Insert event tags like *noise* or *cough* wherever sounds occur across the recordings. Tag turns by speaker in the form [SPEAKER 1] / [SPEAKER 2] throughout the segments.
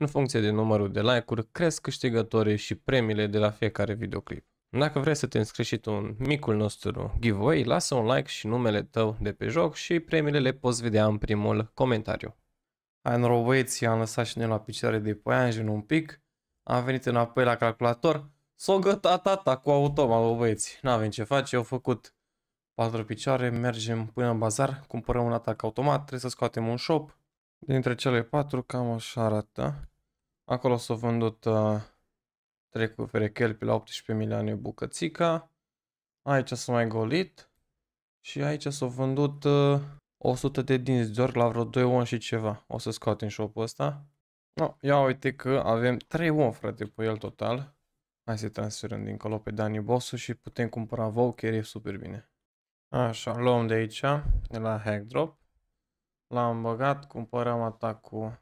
[SPEAKER 1] În funcție de numărul de like-uri, cresc câștigătorii și premiile de la fiecare videoclip. Dacă vrei să te înscrii și tu în micul nostru giveaway, lasă un like și numele tău de pe joc și premiile le poți vedea în primul comentariu. Ai înrobuieți, am lăsat și noi la picioare de păianjen un pic, am venit înapoi la calculator, s-o găta tata cu automat, băieți, n-avem ce face, au făcut patru picioare, mergem până în bazar, cumpărăm un atac automat, trebuie să scoatem un shop, Dintre cele patru cam așa arată. Acolo s-au vândut uh, trei cu Kelpi la 18 milioane bucățica. Aici s-a mai golit. Și aici s au vândut uh, 100 de dinți de la vreo 2 on și ceva. O să scot în shop-ul ăsta. No, ia uite că avem 3 on, frate, pe el total. Hai să transferăm dincolo pe Dani Bosu și putem cumpăra Voucher, e super bine. Așa, luăm de aici, de la Hackdrop. L-am băgat, cumpărăm atacul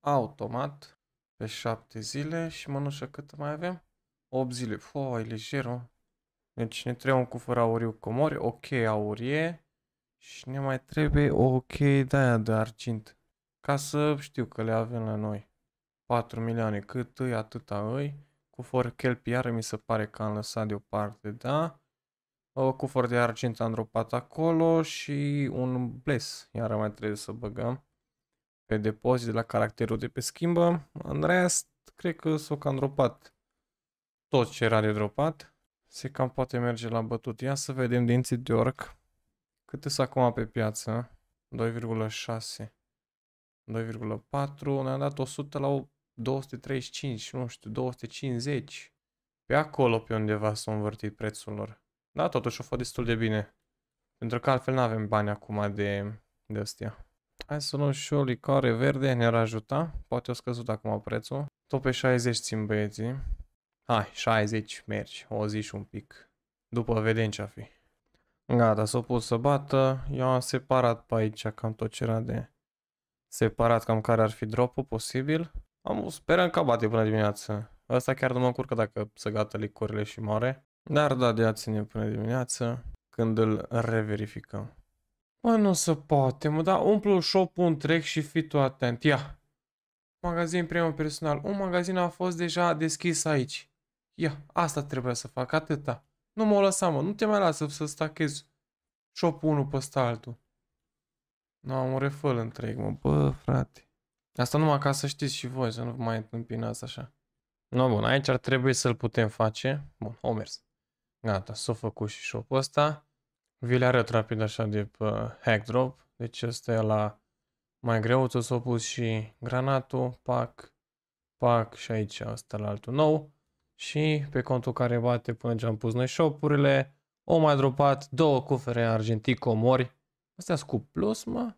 [SPEAKER 1] automat pe 7 zile și mănușă cât mai avem? 8 zile. Foi, lejerul. Deci ne trebuie un cufăr auriu comori, ok aurie și ne mai trebuie ok de aia de argint. Ca să știu că le avem la noi. 4 milioane cât îi, atâta îi. Cufăr chelp iară mi se pare că am lăsat deoparte, da? O cufor de argint am dropat acolo și un bless. Iar mai trebuie să băgăm pe depozit de la caracterul de pe schimbă. În rest, cred că s-o cam dropat tot ce era de dropat. Se cam poate merge la bătut. Ia să vedem dinții de orc. Câte sunt acum pe piață? 2,6. 2,4. Ne-a dat 100 la 235, nu știu, 250. Pe acolo, pe undeva s-a învârtit prețul lor. Da, totuși o fost destul de bine. Pentru că altfel nu avem bani acum de, de astea. Hai să luăm și o licoare verde, ne-ar ajuta. Poate o scăzut acum prețul. Tot pe 60 țin băieții. Hai, 60 mergi, o zi și un pic. După vedem ce-a fi. Gata, s-o pus să bată. Eu am separat pe aici cam tot ce era de separat cam care ar fi drop posibil. Am, sperăm că bate până dimineață. Asta chiar nu mă încurcă dacă se gata licorile și moare. Dar da de aține până dimineață, când îl reverificăm. Mă, nu se poate, mă, dar umplu shop un trec și fii tu atent. Ia! Magazin premium personal. Un magazin a fost deja deschis aici. Ia, asta trebuie să fac, atâta. Nu mă lăsa, mă, nu te mai lasă să stachezi shop unul peste altul. Nu, am un refăl întreg, mă, bă, frate. Asta numai ca să știți și voi, să nu mai întâmpinați așa. No, bun, aici ar trebui să-l putem face. Bun, o mers. Gata, s-a făcut și shop ăsta. Vi le arăt rapid așa de pe hack drop. Deci ăsta e la mai greu. Ți-o s-a pus și granatul, pac, pac și aici ăsta la altul nou. Și pe contul care bate până ce am pus noi shopurile, o mai dropat două cufere argentii comori. Astea sunt cu plus, mă?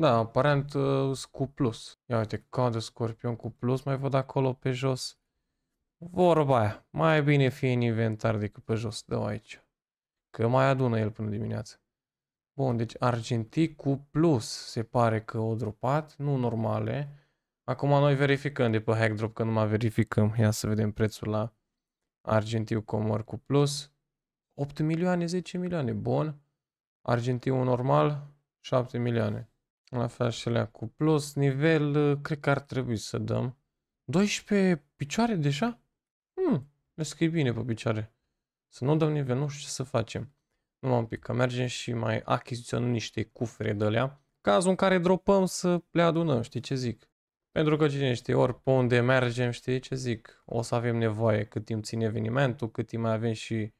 [SPEAKER 1] Da, aparent uh, cu plus. Ia uite, cadă scorpion cu plus, mai văd acolo pe jos. Vorba aia. Mai bine fie în inventar decât pe jos. Dă aici. Că mai adună el până dimineață. Bun, deci argentii cu plus se pare că o dropat, nu normale. Acum noi verificăm de pe drop că nu mai verificăm. Ia să vedem prețul la argentiu comor cu plus. 8 milioane, 10 milioane, bun. Argentiu normal, 7 milioane. La fel și alea cu plus. Nivel, cred că ar trebui să dăm. 12 picioare deja? Vezi că e bine pe picioare. Să nu dăm nivel, nu știu ce să facem. Nu am pic, că mergem și mai achiziționăm niște cufere de alea, cazul în care dropăm să le adunăm, știi ce zic. Pentru că cine știe, ori pe unde mergem, știi ce zic, o să avem nevoie cât timp ține evenimentul, cât timp mai avem și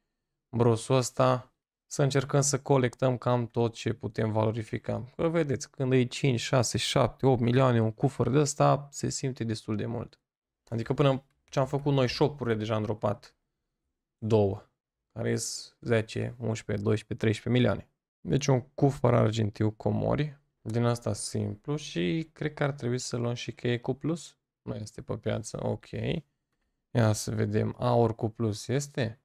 [SPEAKER 1] brosul ăsta, să încercăm să colectăm cam tot ce putem valorifica. Că vedeți, când e 5, 6, 7, 8 milioane un cufăr de ăsta, se simte destul de mult. Adică până ce am făcut noi șopurile deja în dropat Două. Care 10, 11, 12, 13 milioane. Deci un cu fără argintiu comori. Din asta simplu și cred că ar trebui să luăm și cheie cu plus. Nu este pe piață, ok. Ia să vedem, aur cu plus este?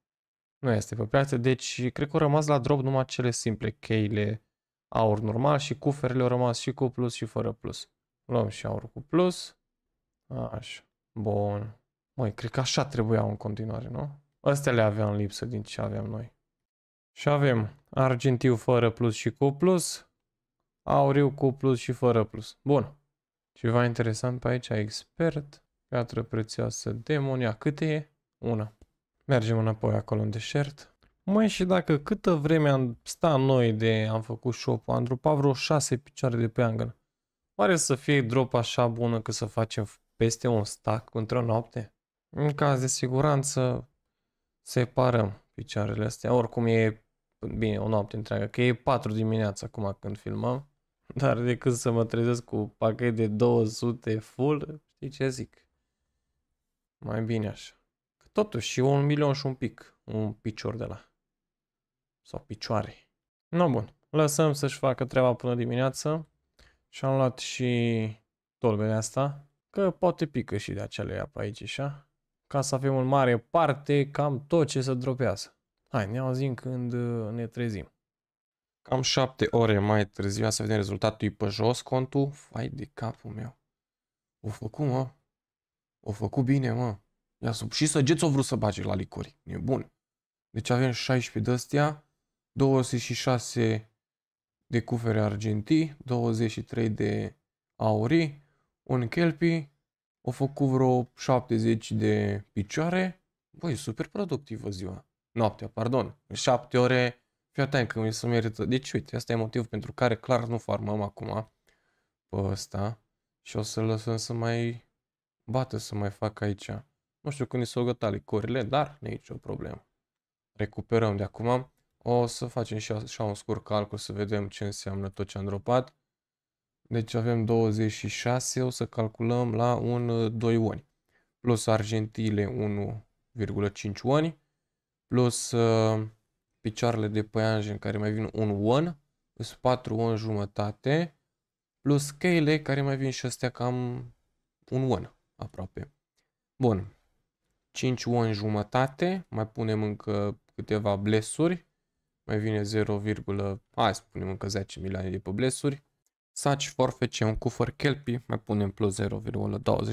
[SPEAKER 1] Nu este pe piață, deci cred că au rămas la drop numai cele simple, cheile aur normal și cuferele au rămas și cu plus și fără plus. Luăm și aur cu plus. Așa, bun. Măi, cred că așa trebuiau în continuare, nu? Astea le aveam lipsă din ce aveam noi. Și avem argintiu fără plus și cu plus, auriu cu plus și fără plus. Bun. Ceva interesant pe aici, expert, piatră prețioasă, demonia, câte e? Una. Mergem înapoi acolo în deșert. Măi, și dacă câtă vreme am stat noi de am făcut shop am dropat vreo șase picioare de pe angă. Pare să fie drop așa bună că să facem peste un stack într-o noapte? În caz de siguranță, separăm picioarele astea. Oricum e, bine, o noapte întreagă, că e 4 dimineața acum când filmăm. *laughs* Dar decât să mă trezesc cu pachet de 200 full, știi ce zic? Mai bine așa. Că totuși și un milion și un pic, un picior de la. Sau picioare. No, bun. Lăsăm să-și facă treaba până dimineață. Și am luat și tolbele asta. Că poate pică și de acelea apă aici, așa ca să avem în mare parte cam tot ce se dropează. Hai, ne auzim când uh, ne trezim. Cam șapte ore mai târziu, să vedem rezultatul, e pe jos contul. Fai de capul meu. O făcut, mă. O făcut bine, mă. Ia sub și săgeți o vrut să bage la licori. e bun. Deci avem 16 de astea, 26 de cufere argentii, 23 de aurii, un kelpie, o făcut vreo 70 de picioare. Băi, super productivă ziua. Noaptea, pardon. 7 ore. Fii atent că mi se merită. Deci, uite, asta e motivul pentru care clar nu farmăm acum pe ăsta. Și o să lăsăm să mai bată să mai fac aici. Nu știu când s-au gata licorile, dar nu e nicio problemă. Recuperăm de acum. O să facem și așa un scurt calcul să vedem ce înseamnă tot ce am dropat. Deci avem 26, o să calculăm la un 2 uh, oni. Plus argentile 1,5 oni. Plus uh, picioarele de păianjen care mai vin un an, plus 4 ani jumătate. Plus cheile care mai vin și astea cam un an aproape. Bun. 5 ani jumătate. Mai punem încă câteva blesuri mai vine 0, hai să punem încă 10 milioane de pe blesuri. Saci, forfece, un cufăr kelpi, mai punem plus 0,20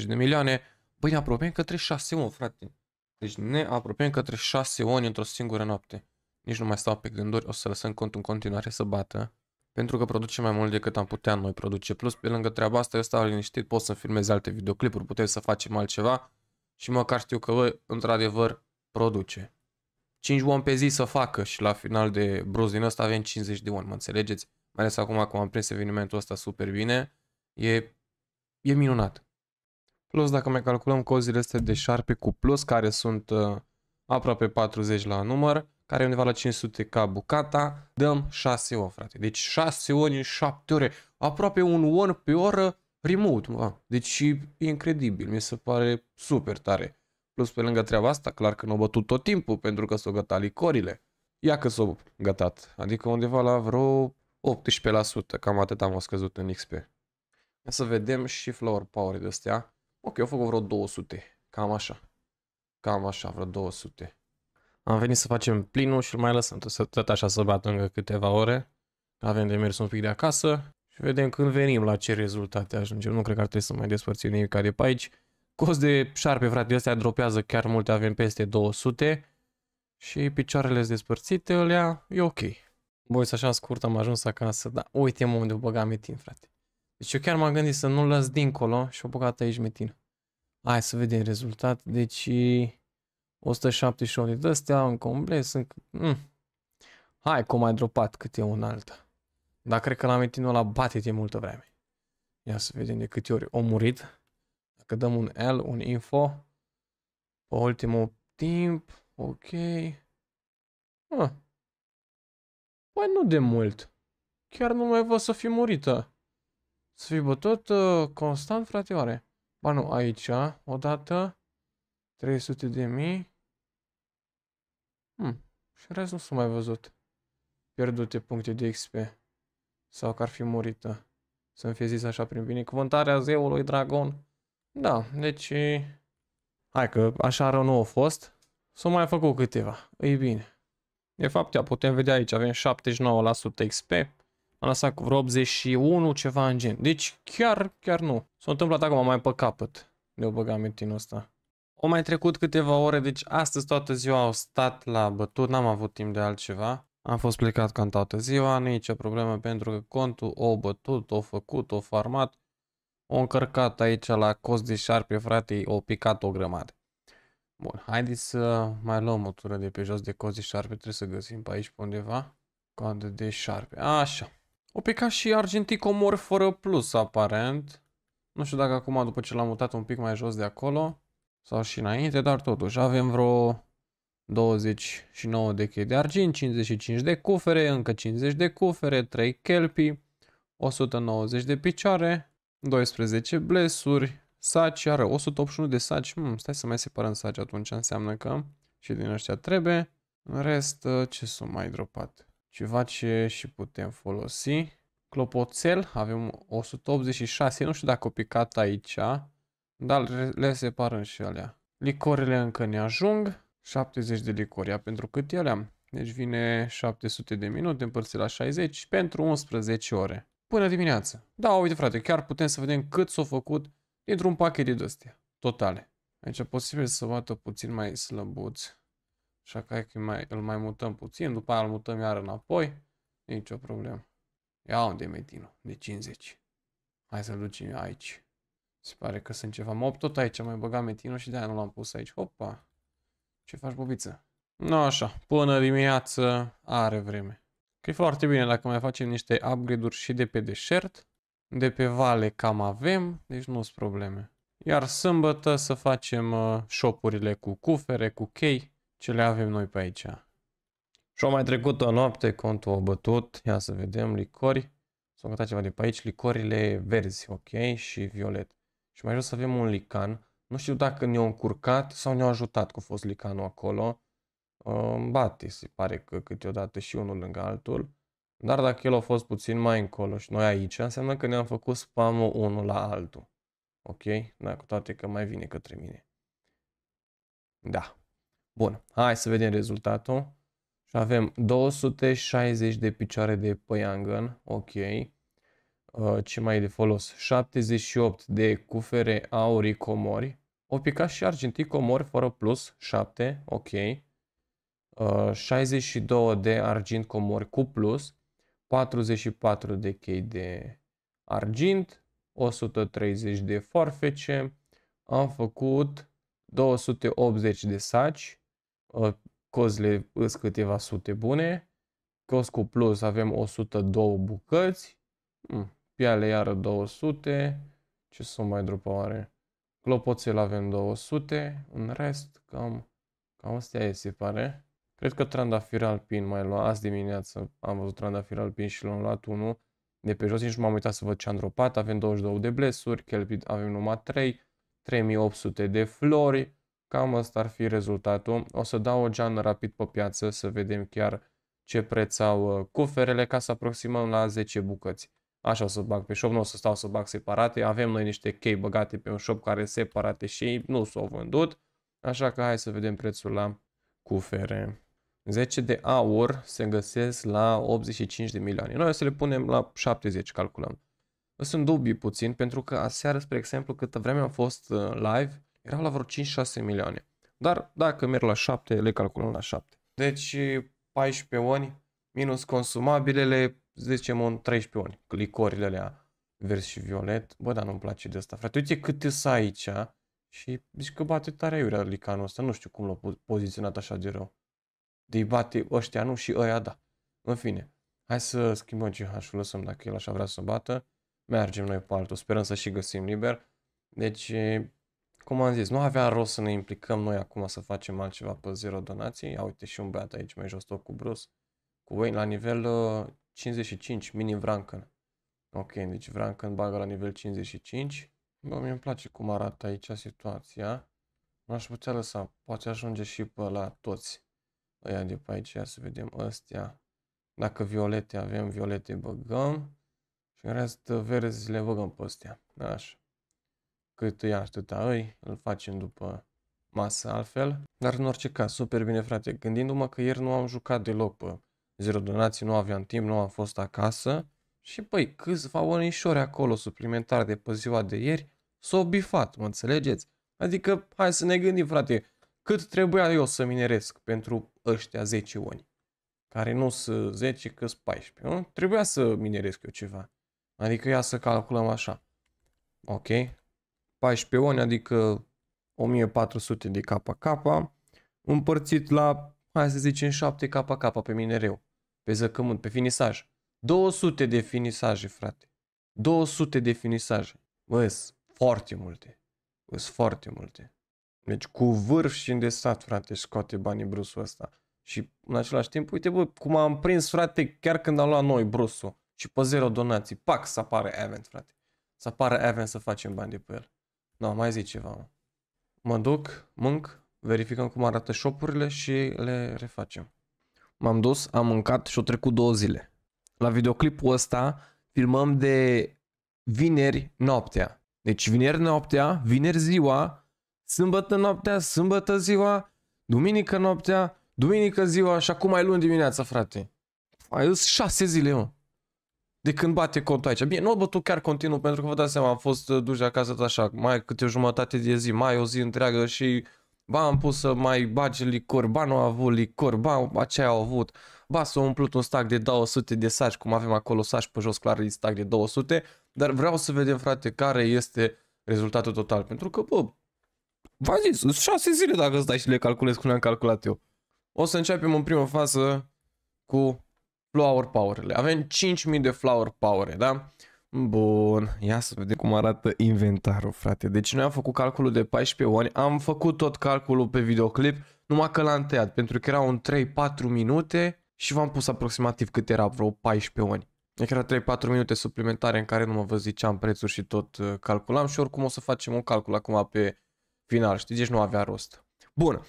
[SPEAKER 1] de milioane. Băi, ne apropiem către 6 1, frate. Deci ne apropiem către 6 1 într-o singură noapte. Nici nu mai stau pe gânduri, o să lăsăm contul în continuare să bată. Pentru că produce mai mult decât am putea noi produce. Plus, pe lângă treaba asta, eu stau liniștit, pot să filmez alte videoclipuri, putem să facem altceva. Și măcar știu că, voi într-adevăr, produce. 5 oameni pe zi să facă și la final de bruz din ăsta avem 50 de oameni, mă înțelegeți? mai ales acum cum am prins evenimentul ăsta super bine, e, e minunat. Plus, dacă mai calculăm cozile astea de șarpe cu plus, care sunt uh, aproape 40 la număr, care e undeva la 500 ca bucata, dăm 6 ori, frate. Deci 6 ori în 7 ore, aproape un on pe oră remote, mă. Deci e incredibil, mi se pare super tare. Plus, pe lângă treaba asta, clar că nu au bătut tot timpul, pentru că s-au gătat licorile. Ia că s-au gătat, adică undeva la vreo 18%, cam atât am scăzut în XP. Ia să vedem și flower power de astea. Ok, eu fac vreo 200, cam așa. Cam așa, vreo 200. Am venit să facem plinul și îl mai lăsăm să tot așa să bată încă câteva ore. Avem de mers un pic de acasă și vedem când venim la ce rezultate ajungem. Nu cred că ar trebui să mai despărțim nimic de pe aici. Cost de șarpe, frate, astea dropează chiar multe, avem peste 200 și picioarele sunt despărțite, alea e ok. Băi, să așa scurt am ajuns acasă, dar uite mă unde o băga metin, frate. Deci eu chiar m-am gândit să nu las dincolo și o băgat aici metin. Hai să vedem rezultat. Deci 178 de astea în un sunt... Mm. Hai cum mai dropat câte un altă. Dar cred că la metinul ăla bate de multă vreme. Ia să vedem de câte ori o murit. Dacă dăm un L, un info, pe ultimul timp, ok. Ah. Păi nu de mult. Chiar nu mai văd să fi murită. Să fi bătut uh, constant, oare? Ba nu, aici, odată, 300 de mii. Hmm, și în rest nu s-a mai văzut. Pierdute puncte de XP. Sau că ar fi murită. Să-mi fie zis așa prin binecuvântarea zeului dragon. Da, deci... Hai că așa rău nu a fost. S-au mai făcut câteva. Ei bine. De fapt, ia, putem vedea aici, avem 79% XP. Am lăsat cu vreo 81, ceva în gen. Deci chiar, chiar nu. S-a întâmplat acum mai pe capăt. Ne-o băga mintinul ăsta. O mai trecut câteva ore, deci astăzi toată ziua au stat la bătut, n-am avut timp de altceva. Am fost plecat cam toată ziua, nu e nicio problemă pentru că contul o bătut, o făcut, o farmat, o încărcat aici la cost de șarpe, frate, o picat o grămadă. Bun, haideți să mai luăm o tură de pe jos de cozi șarpe. Trebuie să găsim pe aici pe undeva. Coadă de șarpe. Așa. O pica și argenticomor fără plus, aparent. Nu știu dacă acum, după ce l-am mutat un pic mai jos de acolo, sau și înainte, dar totuși avem vreo 29 de chei de argint, 55 de cufere, încă 50 de cufere, 3 kelpi, 190 de picioare, 12 blesuri, Saci, are 181 de saci. Hmm, stai să mai separăm saci atunci, înseamnă că și din ăștia trebuie. În rest, ă, ce sunt mai dropat? Ceva ce și putem folosi. Clopoțel, avem 186. Nu știu dacă o picat aici, dar le separăm și alea. Licorile încă ne ajung. 70 de licoria pentru cât ele am. Deci vine 700 de minute împărțit la 60 pentru 11 ore. Până dimineață. Da, uite frate, chiar putem să vedem cât s-a făcut Într-un pachet de astea, totale. Aici posibil să bată puțin mai slăbuți. Așa că hai că mai, îl mai mutăm puțin, după aia îl mutăm iar înapoi. Nici o problemă. Ia unde e metinul? De 50. Hai să-l ducem aici. Se pare că sunt ceva mob tot aici. Am mai băgat metinul și de-aia nu l-am pus aici. Hopa! Ce faci, bobiță? No, așa. Până dimineață are vreme. Că e foarte bine dacă mai facem niște upgrade-uri și de pe deșert. De pe vale cam avem, deci nu sunt probleme. Iar sâmbătă să facem șopurile uh, cu cufere, cu chei, ce le avem noi pe aici. Și am mai trecut o noapte, contul a bătut, ia să vedem, licori. S-a ceva de pe aici, licorile verzi, ok, și violet. Și mai jos să avem un lican. Nu știu dacă ne-au încurcat sau ne-au ajutat cu fost licanul acolo. Bate, se pare că câteodată și unul lângă altul. Dar dacă el a fost puțin mai încolo și noi aici, înseamnă că ne-am făcut spamul unul la altul. Ok? Da, cu toate că mai vine către mine. Da. Bun. Hai să vedem rezultatul. Și avem 260 de picioare de păiangăn. Ok. Uh, ce mai e de folos? 78 de cufere aurii comori. O pica și argintii comori fără plus. 7. Ok. 62 uh, de argint comori cu plus 44 de chei de argint, 130 de forfece, am făcut 280 de saci, ă, cozile îs câteva sute bune, cos cu plus avem 102 bucăți, mm, piale iară 200, ce sunt mai drupă oare? Clopoțel avem 200, în rest cam, cam astea e, se pare. Cred că trandafir alpin mai luat. Azi dimineață am văzut trandafir alpin și l-am luat unul de pe jos. Nici nu m-am uitat să văd ce am dropat. Avem 22 de blesuri, kelpid avem numai 3, 3800 de flori. Cam asta ar fi rezultatul. O să dau o geană rapid pe piață să vedem chiar ce preț au uh, coferele ca să aproximăm la 10 bucăți. Așa o să bag pe shop, nu o să stau să bag separate. Avem noi niște chei băgate pe un shop care separate și nu s-au vândut. Așa că hai să vedem prețul la cufere. 10 de aur se găsesc la 85 de milioane. Noi o să le punem la 70, calculăm. Eu sunt dubii puțin, pentru că aseară, spre exemplu, câtă vreme am fost uh, live, erau la vreo 5-6 milioane. Dar dacă merg la 7, le calculăm la 7. Deci 14 oni minus consumabilele, zicem un 13 oni, licorile alea verzi și violet. Bă, dar nu-mi place de asta, frate. Uite câte să aici și zici că bate tare iurea licanul ăsta. Nu știu cum l-a poziționat așa de rău de deci bate ăștia nu și ăia da. În fine, hai să schimbăm CH-ul, lăsăm dacă el așa vrea să bată, mergem noi pe altul, sperăm să și găsim liber. Deci, cum am zis, nu avea rost să ne implicăm noi acum să facem altceva pe zero donații. Ia uite și un băiat aici mai jos tot cu Bruce, cu Wayne, la nivel 55, uh, mini Vranken. Ok, deci Vranken bagă la nivel 55. Bă, mi îmi place cum arată aici situația. Nu aș putea lăsa, poate ajunge și pe la toți. Aia de pe aici, ia să vedem astea. Dacă violete avem, violete băgăm. Și în rest, verzi le băgăm pe astea. Așa. Cât ia atâta îi, îl facem după masă altfel. Dar în orice caz, super bine frate, gândindu-mă că ieri nu am jucat deloc pe zero donații, nu aveam timp, nu am fost acasă. Și păi, câțiva onișori acolo suplimentar de pe ziua de ieri s-au bifat, mă înțelegeți? Adică, hai să ne gândim, frate, cât trebuia eu să mineresc pentru ăștia 10 oni, care nu sunt 10, că sunt 14. Nu? Trebuia să mineresc eu ceva. Adică ia să calculăm așa. Ok. 14 oni, adică 1400 de capa capa, împărțit la, hai să zicem, 7 capa pe minereu, pe zăcământ, pe finisaj. 200 de finisaje, frate. 200 de finisaje. Bă, foarte multe. Sunt foarte multe. Deci cu vârf și îndesat, frate, scoate banii brusul ăsta. Și în același timp, uite bă, cum am prins, frate, chiar când am luat noi brusul și pe zero donații, pac, să apare Event, frate. Să apară Event să facem bani de pe el. Nu, da, no, mai zic ceva, mă. Mă duc, mânc, verificăm cum arată șopurile și le refacem. M-am dus, am mâncat și o trecut două zile. La videoclipul ăsta filmăm de vineri noaptea. Deci vineri noaptea, vineri ziua, sâmbătă noaptea, sâmbătă ziua, duminică noaptea, duminică ziua și acum mai luni dimineața, frate. Ai dus șase zile, mă. De când bate contul aici. Bine, nu bătut chiar continuu, pentru că vă dați seama, am fost uh, duși acasă așa, mai câte o jumătate de zi, mai o zi întreagă și ba am pus să mai bage licor, ba nu a avut licor, ba aceea au avut, ba s-a umplut un stac de 200 de saci, cum avem acolo saci pe jos, clar, e stac de 200, dar vreau să vedem, frate, care este rezultatul total, pentru că, bă, V-am zis, sunt șase zile dacă stai și le calculez cum le-am calculat eu. O să începem în prima fază cu flower powerele. Avem 5.000 de flower power, da? Bun, ia să vedem cum arată inventarul, frate. Deci noi am făcut calculul de 14 ani, am făcut tot calculul pe videoclip, numai că l-am tăiat, pentru că erau un 3-4 minute și v-am pus aproximativ cât era, vreo 14 ani. Deci era 3-4 minute suplimentare în care nu mă vă ziceam prețuri și tot uh, calculam și oricum o să facem un calcul acum pe final, știi? Deci nu avea rost. Bun.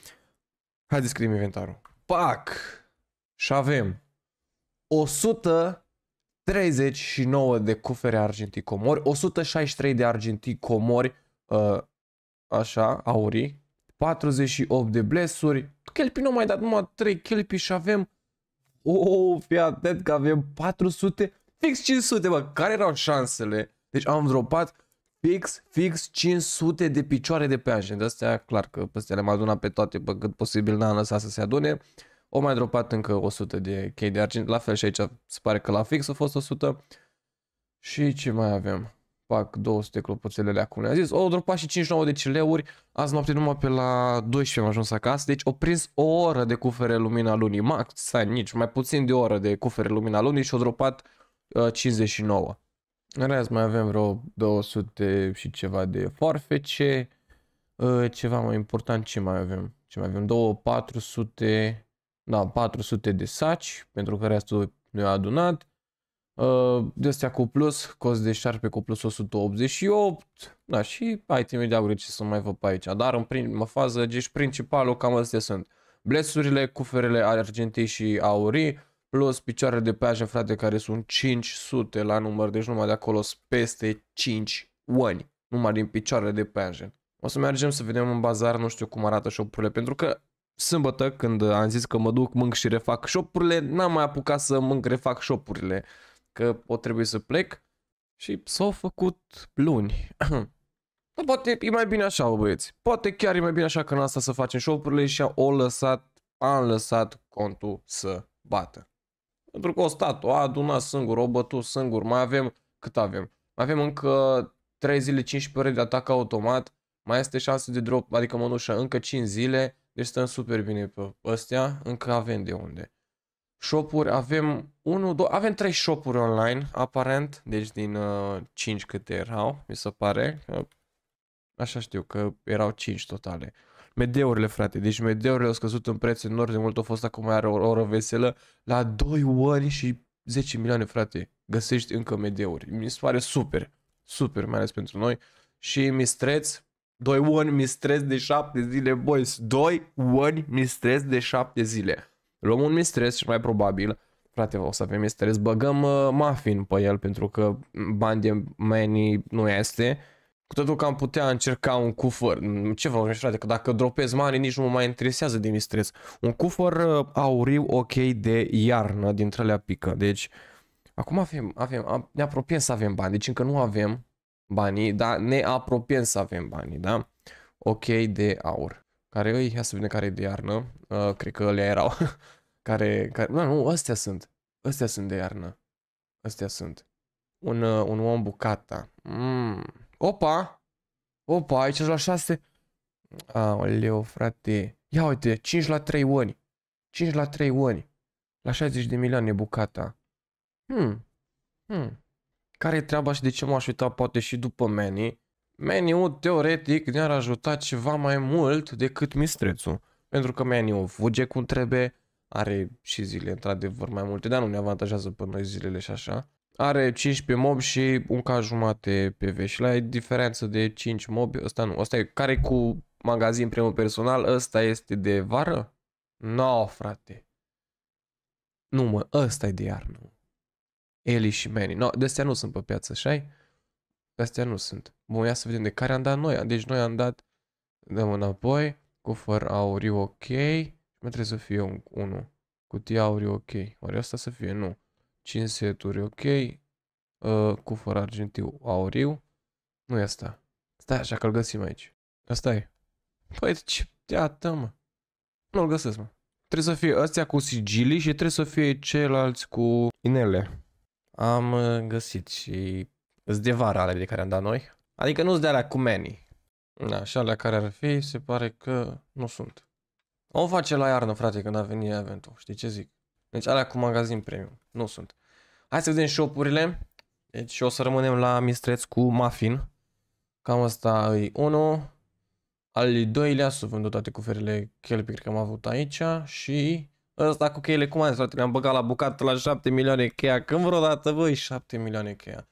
[SPEAKER 1] Hai să scriem inventarul. Pac! Și avem 139 de cufere argintii comori, 163 de argintii comori, uh, așa, aurii, 48 de blesuri, chelpii nu mai dat numai 3 chelpii și avem, oh, fii atent că avem 400, fix 500, bă, care erau șansele? Deci am dropat Fix, fix 500 de picioare de pe De astea, clar că peste le-am adunat pe toate pe cât posibil, n-am lăsat să se adune. O mai dropat încă 100 de chei de argint. La fel și aici se pare că la fix a fost 100. Și ce mai avem? Fac 200 clopoțelele acum. Ne-a zis, o dropat și 59 de cileuri. Azi noapte numai pe la 12 am ajuns acasă. Deci o prins o oră de cufere lumina lunii. Max, stai, nici mai puțin de o oră de cufere lumina lunii și o dropat uh, 59. În rest mai avem vreo 200 și ceva de forfece. Uh, ceva mai important, ce mai avem? Ce mai avem? 2, 400, da, 400 de saci, pentru că restul nu a adunat. Uh, de astea cu plus, cost de șarpe cu plus 188. Da, și timp de aur ce să mai văd pe aici. Dar în prima fază, deci principalul cam astea sunt. Blesurile, cuferele argentii și aurii plus picioare de plajă, frate, care sunt 500 la număr, deci numai de acolo sunt peste 5 oani, numai din picioare de plajă. O să mergem să vedem în bazar, nu știu cum arată șopurile, pentru că sâmbătă, când am zis că mă duc, mânc și refac șopurile, n-am mai apucat să mânc, refac șopurile, că o trebuie să plec și s-au făcut luni. *clears throat* Dar poate e mai bine așa, bă, băieți. Poate chiar e mai bine așa că în asta să facem șopurile și au lăsat, am lăsat contul să bată. Pentru că o stat o a adunat singur, o bătut singur. Mai avem, cât avem? Mai avem încă 3 zile, 15 ore de atac automat. Mai este 6 de drop, adică mănușă, încă 5 zile. Deci stăm super bine pe ăstea. Încă avem de unde. Shopuri, avem 1, 2, avem 3 shopuri online, aparent, deci din uh, 5 câte erau, mi se pare, așa știu că erau 5 totale. Uh, Medeurile, frate. Deci medeurile au scăzut în preț enorm de mult. A fost acum are o oră veselă. La 2 ori și 10 milioane, frate. Găsești încă medeuri. Mi se pare super. Super, mai ales pentru noi. Și mistreț, 2 ori mistreț de 7 zile, boys. 2 ori mistreț de 7 zile. Luăm un mistreț și mai probabil frate, o să avem stres, băgăm uh, muffin pe el pentru că bani de nu este cu totul că am putea încerca un cufăr. Mm, Ce vă vorbești, frate, că dacă dropez mare nici nu mă mai interesează de mistres. Un cufăr uh, auriu ok de iarnă, dintre alea pică. Deci, acum avem, avem, ne apropiem să avem bani. Deci încă nu avem banii, dar ne apropiem să avem banii, da? Ok de aur. Care îi, ia să vedem care e de iarnă. Uh, cred că le erau. *laughs* care, care, nu, nu, astea sunt. Astea sunt de iarnă. Astea sunt. Un, uh, un om bucata. Mmm. Opa! Opa, aici la 6. Aoleu, frate. Ia uite, 5 la 3 oni. 5 la 3 oni. La 60 de milioane bucata. Hmm. Hmm. care e treaba și de ce m-aș uita poate și după Manny? manny teoretic ne-ar ajuta ceva mai mult decât mistrețul. Pentru că manny fuge cum trebuie, are și zile într-adevăr mai multe, dar nu ne avantajează pe noi zilele și așa. Are 15 mob și un ca jumate PV și la e diferență de 5 mob, ăsta nu, ăsta e care cu magazin primul personal, ăsta este de vară? No, frate. Nu mă, ăsta e de iarnă. Eli și Manny. No, de astea nu sunt pe piață, așa Astea nu sunt. Bun, ia să vedem de care am dat noi. Deci noi am dat, dăm înapoi, cu făr auriu ok, mai trebuie să fie un unul. Cutia auriu ok. Ori asta să fie, nu. 5 seturi, ok. Uh, cu fără argintiu, auriu. Nu e asta. Stai așa că-l găsim aici. Asta e. Păi ce teată, mă. Nu-l găsesc, mă. Trebuie să fie astea cu sigilii și trebuie să fie ceilalți cu inele. Am uh, găsit și îți de vara alea de care am dat noi. Adică nu-s de alea cu meni. Da, și alea care ar fi, se pare că nu sunt. O face la iarnă, frate, când a venit eventul. Știi ce zic? Deci alea cu magazin premium. Nu sunt. Hai să vedem shopurile. Deci o să rămânem la mistreț cu muffin. Cam asta e 1. Al doilea sunt vândut toate cuferele Kelpie, cred că am avut aici. Și ăsta cu cheile, cum am zis, le-am băgat la bucat la 7 milioane cheia. Când vreodată, voi 7 milioane cheia.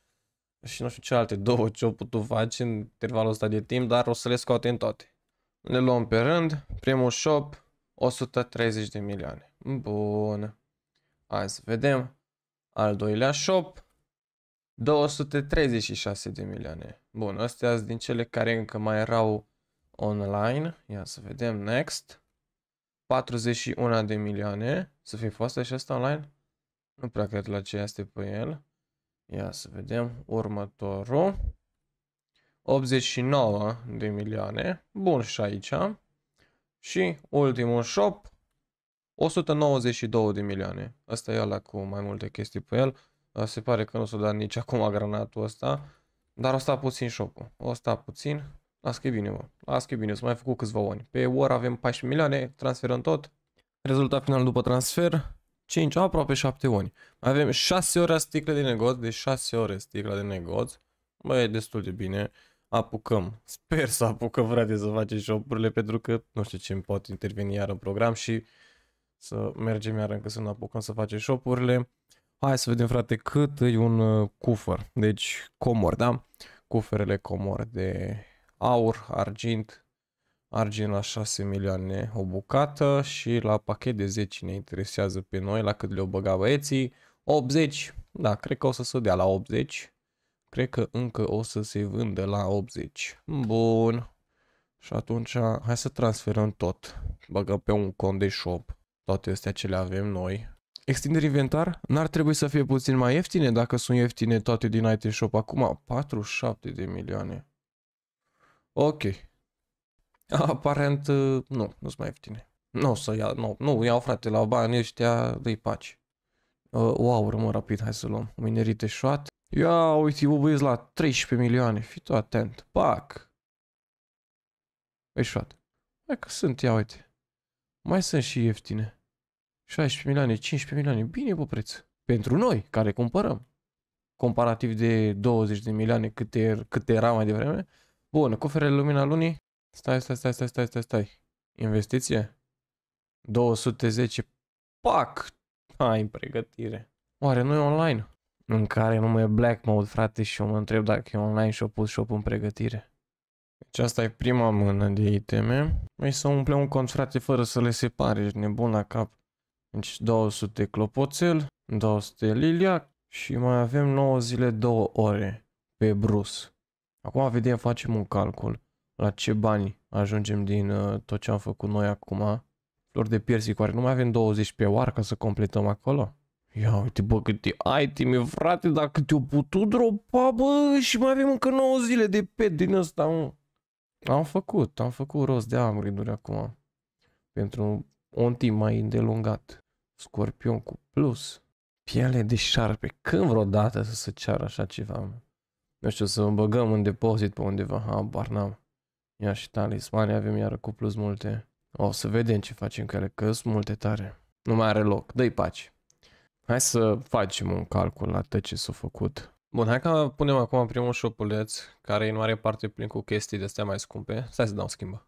[SPEAKER 1] Și nu știu ce alte două ce au putut face în intervalul ăsta de timp, dar o să le scoatem toate. Le luăm pe rând. Primul shop, 130 de milioane. Bun. Hai să vedem. Al doilea shop. 236 de milioane. Bun, astea sunt din cele care încă mai erau online. Ia să vedem. Next. 41 de milioane. Să fi fost și asta online? Nu prea cred la ce este pe el. Ia să vedem. Următorul. 89 de milioane. Bun și aici. Și ultimul shop. 192 de milioane. Asta e ăla cu mai multe chestii pe el. Se pare că nu s a dat nici acum granatul ăsta. Dar o sta puțin șocul. O sta puțin. Las că e bine, mă. Las că e bine. s a mai făcut câțiva ani. Pe oră avem 14 milioane, transferăm tot. Rezultat final după transfer, 5, aproape 7 Mai Avem 6 ore sticle de negoț, deci de 6 ore sticla de negoț. Bă, e destul de bine. Apucăm. Sper să apucăm, frate, să facem șopurile pentru că nu știu ce îmi pot interveni iar în program și să mergem iar încă să ne apucăm să facem shopurile. Hai să vedem, frate, cât e un uh, cufăr. Deci, comor, da? Cuferele comor de aur, argint, argint la 6 milioane o bucată și la pachet de 10 ne interesează pe noi la cât le-o băga băieții. 80, da, cred că o să se dea la 80. Cred că încă o să se vândă la 80. Bun. Și atunci hai să transferăm tot. Băgăm pe un cont de shop toate astea ce le avem noi. Extinderi inventar n-ar trebui să fie puțin mai ieftine dacă sunt ieftine toate din IT Shop. Acum 47 de milioane. Ok. Aparent, uh, nu, nu sunt mai ieftine. Nu o să ia, nu, nu, iau frate, la bani ăștia dă-i paci. Uh, wow, rămân rapid, hai să luăm. Minerite shot. Ia uite, bă băieți la 13 milioane, fii tu atent. Pac! Ești shot. Hai că sunt, ia uite. Mai sunt și ieftine. 16 milioane, 15 milioane, bine pe preț. Pentru noi, care cumpărăm. Comparativ de 20 de milioane câte, câte era mai devreme. Bun, coferele Lumina Lunii. Stai, stai, stai, stai, stai, stai, stai. Investiție? 210. Pac! Hai, în pregătire. Oare nu e online? În care nu mai e black mode, frate, și eu mă întreb dacă e online și-o pus și-o pun pregătire. Deci asta e prima mână de iteme. Mai să umple un cont, frate, fără să le separe, ești nebun la cap. Deci 200 clopoțel, 200 liliac și mai avem 9 zile 2 ore pe brus. Acum vedem, facem un calcul la ce bani ajungem din uh, tot ce am făcut noi acum. Flori de piersic, oare nu mai avem 20 pe oară ca să completăm acolo? Ia uite bă câte iteme, frate, dacă te-o putut dropa, bă, și mai avem încă 9 zile de pet din ăsta, mă. Am făcut, am făcut rost de amriduri acum. Pentru un timp mai îndelungat, scorpion cu plus, piele de șarpe. Când vreodată să se ceară așa ceva? Nu știu, să băgăm în depozit pe undeva, ha, barnam. Ia și talismane avem iară cu plus multe. O să vedem ce facem cu ele, că sunt multe tare. Nu mai are loc, dă-i pace. Hai să facem un calcul la tot ce s-a făcut. Bun, hai că punem acum primul șopuleț, care în mare parte plin cu chestii de astea mai scumpe. Stai să dau schimbă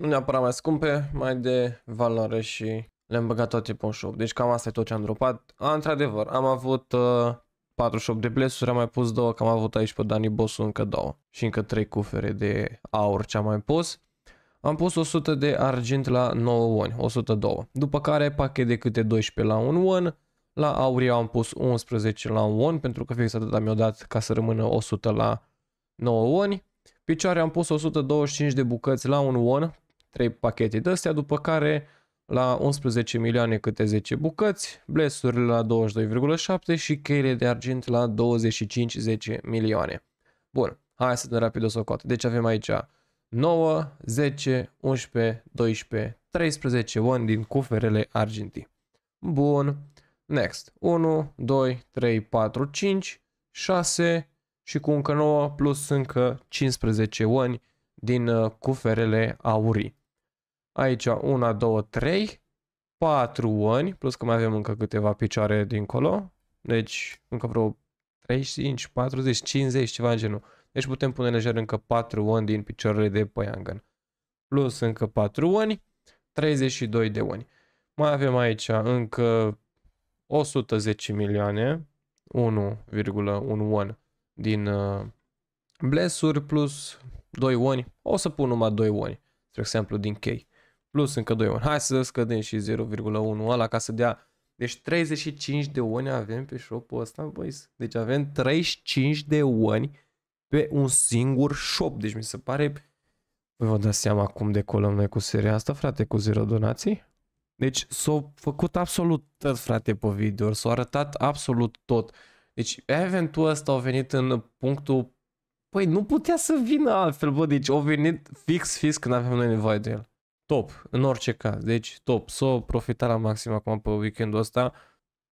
[SPEAKER 1] nu neapărat mai scumpe, mai de valoare și le-am băgat toate pe un shop. Deci cam asta e tot ce am dropat. A, într-adevăr, am avut uh, 48 de blesuri, am mai pus două, că am avut aici pe Dani Bosu încă două. Și încă trei cufere de aur ce am mai pus. Am pus 100 de argint la 9 won, 102. După care pachet de câte 12 la 1 won. La aur eu am pus 11 la 1 won, pentru că fix atât mi-o dat ca să rămână 100 la 9 won. Picioare am pus 125 de bucăți la un won, 3 pachete de astea, după care la 11 milioane câte 10 bucăți, blessurile la 22,7 și cheile de argint la 25-10 milioane. Bun, hai să dăm rapid o socoată. Deci avem aici 9, 10, 11, 12, 13 won din cuferele argintii. Bun, next. 1, 2, 3, 4, 5, 6, și cu încă 9 plus încă 15 oni din uh, cuferele aurii. Aici 1, 2, 3, 4 oni, plus că mai avem încă câteva picioare dincolo, deci încă vreo 35, 40, 50, ceva în genul. Deci putem pune lejer încă 4 oni din picioarele de păiangăn. Plus încă 4 oni, 32 de oni. Mai avem aici încă 110 milioane, 1,1 oni din uh, blesuri plus 2 oni. O să pun numai 2 oni, spre exemplu, din chei. Plus încă 2 oni. Hai să scădem și 0,1 ăla ca să dea... Deci 35 de oni avem pe shop-ul ăsta, boys. Deci avem 35 de oni pe un singur shop. Deci mi se pare... Voi vă dați seama cum decolăm noi cu seria asta, frate, cu zero donații? Deci s-a făcut absolut tot, frate, pe video, s-a arătat absolut tot. Deci eventul ăsta a venit în punctul Păi nu putea să vină altfel, bă, deci au venit fix, fix când avem noi nevoie de el. Top, în orice caz, deci top, s-o profita la maxim acum pe weekendul ăsta.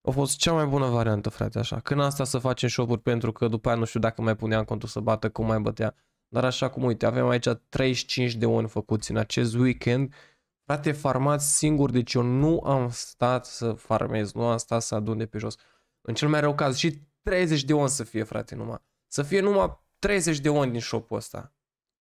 [SPEAKER 1] A fost cea mai bună variantă, frate, așa. Când asta să facem shop pentru că după aia nu știu dacă mai puneam contul să bată, cum mai bătea. Dar așa cum, uite, avem aici 35 de oni făcuți în acest weekend. Frate, farmați singur, deci eu nu am stat să farmez, nu am stat să adun de pe jos. În cel mai rău caz și 30 de on să fie, frate, numai. Să fie numai 30 de on din shop-ul ăsta.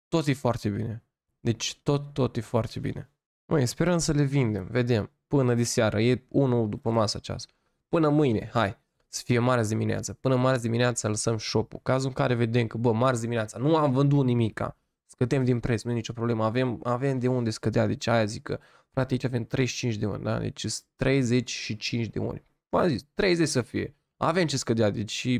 [SPEAKER 1] Tot e foarte bine. Deci tot, tot e foarte bine. Măi, sperăm să le vindem, vedem. Până de seară, e unul după masa ceas. Până mâine, hai, să fie marți dimineața. Până marți dimineața lăsăm shop-ul. Cazul în care vedem că, bă, marți dimineața nu am vândut nimica. Scădem din preț, nu e nicio problemă. Avem, avem de unde scădea, deci aia zic că, frate, aici avem 35 de uni, da? Deci 35 de oni V-am zis, 30 să fie avem ce scădea, deci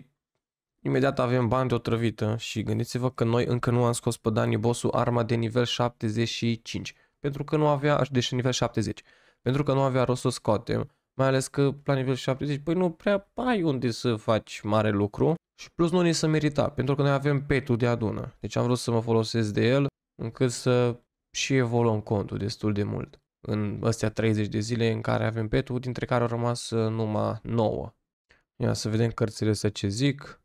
[SPEAKER 1] imediat avem bani de o trăvită și gândiți-vă că noi încă nu am scos pe Dani Bosu arma de nivel 75, pentru că nu avea, deși nivel 70, pentru că nu avea rost să scoatem, mai ales că la nivel 70, păi nu prea ai unde să faci mare lucru și plus nu ne să merita, pentru că noi avem petul de adună, deci am vrut să mă folosesc de el încât să și evoluăm contul destul de mult în astea 30 de zile în care avem petul, dintre care au rămas uh, numai 9. Ia să vedem cărțile astea ce zic.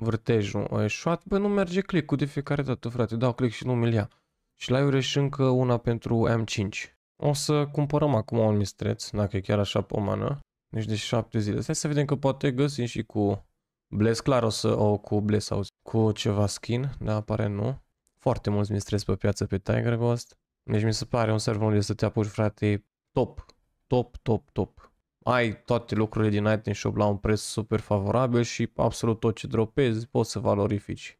[SPEAKER 1] Vârtejul a ieșuat. Bă, nu merge click Cu de fiecare dată, frate. Dau click și nu mi ia. Și la Iureș încă una pentru M5. O să cumpărăm acum un mistreț, dacă e chiar așa pomană. Deci de șapte zile. Stai să vedem că poate găsim și cu Bless. Clar o să o cu Bless sau cu ceva skin, dar apare nu. Foarte mulți mistreți pe piață pe Tiger Ghost. Deci mi se pare un server unde să te apuci, frate, top. Top, top, top ai toate lucrurile din item shop la un preț super favorabil și absolut tot ce dropezi poți să valorifici.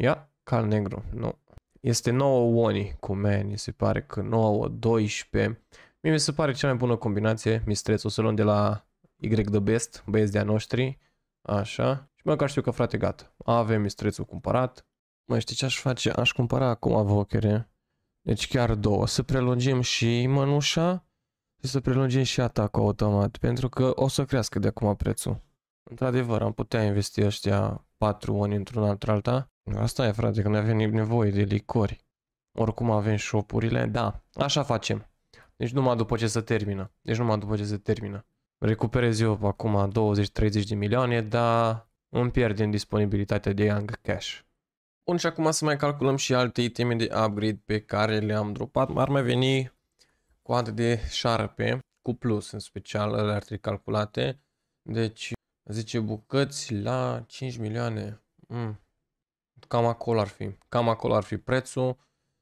[SPEAKER 1] Ia, cal negru, nu. Este 9 Oni cu mi se pare că 9, 12. Mie mi se pare cea mai bună combinație, mistreț, o să luăm de la Y the Best, băieți de-a noștri. Așa. Și măcar știu că frate, gata. Avem mistrețul cumpărat. Mai știi ce aș face? Aș cumpăra acum avocere. Deci chiar două. Să prelungim și mănușa și să prelungim și atacul automat, pentru că o să crească de acum prețul. Într-adevăr, am putea investi ăștia 4 oni într-un altul alta. Asta e, frate, că ne avem nevoie de licori. Oricum avem șopurile, da, așa facem. Deci numai după ce se termină. Deci numai după ce se termină. Recuperez eu acum 20-30 de milioane, dar îmi pierd disponibilitatea de Young Cash. Bun, și acum să mai calculăm și alte iteme de upgrade pe care le-am dropat. Ar mai veni coadă de șarpe cu plus în special, ele ar trebui calculate. Deci, zice bucăți la 5 milioane. Mm. Cam acolo ar fi. Cam acolo ar fi prețul.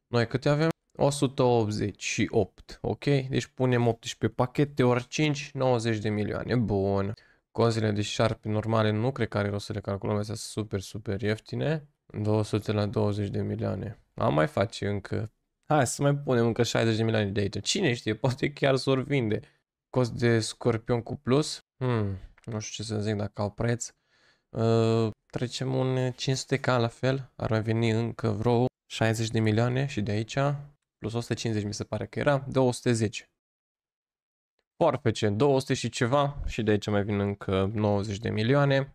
[SPEAKER 1] Noi câte avem? 188, ok? Deci punem 18 pachete ori 5, 90 de milioane. Bun. Cozile de șarpe normale nu cred că are rost să le calculăm, astea super, super ieftine. 200 la 20 de milioane. Am mai face încă Hai să mai punem încă 60 de milioane de aici. Cine știe, poate chiar s-or vinde. Cost de scorpion cu plus? Hmm, nu știu ce să zic dacă au preț. Uh, trecem un 500k la fel. Ar mai veni încă vreo 60 de milioane și de aici. Plus 150 mi se pare că era. 210. Forfece, 200 și ceva. Și de aici mai vin încă 90 de milioane.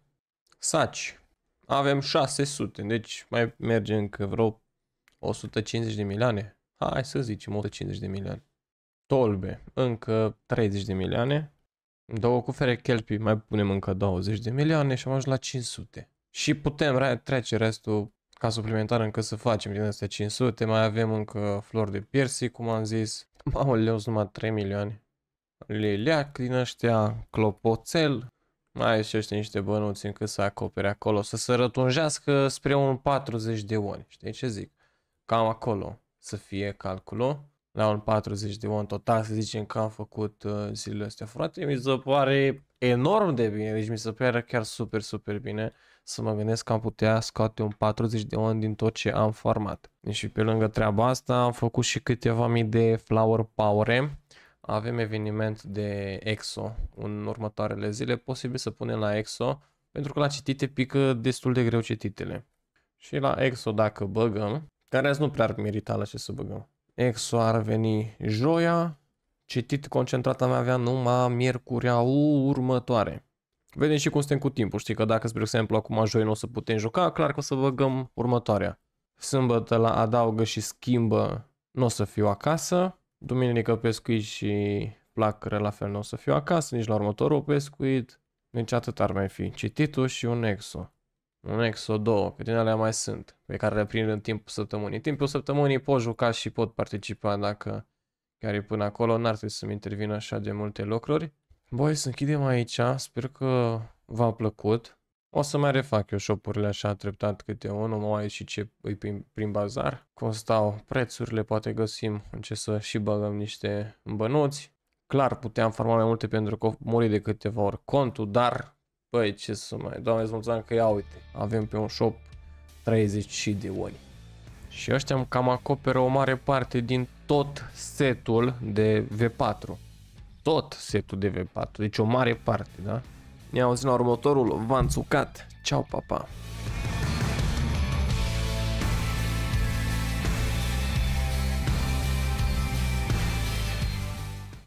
[SPEAKER 1] Saci. Avem 600, deci mai merge încă vreo 150 de milioane hai să zicem 150 de milioane. Tolbe, încă 30 de milioane. Două cufere Kelpi, mai punem încă 20 de milioane și am ajuns la 500. Și putem trece restul ca suplimentar încă să facem din astea 500. Mai avem încă flori de piersi, cum am zis. Maoleu, sunt numai 3 milioane. Liliac din ăștia, clopoțel. Mai ăștia niște bănuți încă să acopere acolo, să se rătunjească spre un 40 de oni. Știi ce zic? Cam acolo să fie calculul la un 40 de ani total, să zicem că am făcut uh, zilele astea frate, mi se pare enorm de bine, deci mi se pare chiar super, super bine să mă gândesc că am putea scoate un 40 de ani din tot ce am format. Și deci, pe lângă treaba asta am făcut și câteva mii de flower power avem eveniment de EXO în următoarele zile, posibil să punem la EXO, pentru că la citite pică destul de greu cititele. Și la EXO dacă băgăm, dar azi nu prea ar merita la ce să băgăm. Exo ar veni joia. Citit concentrat am avea numai miercurea următoare. Vedem și cum suntem cu timpul, știi că dacă, spre exemplu, acum joi nu o să putem juca, clar că o să băgăm următoarea. Sâmbătă la adaugă și schimbă nu o să fiu acasă. Duminică pescuit și placăre la fel nu o să fiu acasă, nici la următorul pescuit. Deci atât ar mai fi. Cititul și un exo un ex sau două, că din alea mai sunt, pe care le prind în timpul săptămânii. Timpul săptămânii pot juca și pot participa dacă chiar e până acolo, n-ar trebui să-mi intervină așa de multe lucruri. Băi, să închidem aici, sper că v-a plăcut. O să mai refac eu shopurile așa treptat câte unul, mai și ce îi prin, prin bazar. Costau prețurile, poate găsim în ce să și băgăm niște bănuți. Clar puteam forma mai multe pentru că mori de câteva ori contul, dar Băi, ce să mai... Doamne, îți mulțumesc că ia uite, avem pe un shop 30 și de ori. Și ăștia cam acoperă o mare parte din tot setul de V4. Tot setul de V4, deci o mare parte, da? Ne auzim la următorul, v-am ceau, papa! Pa.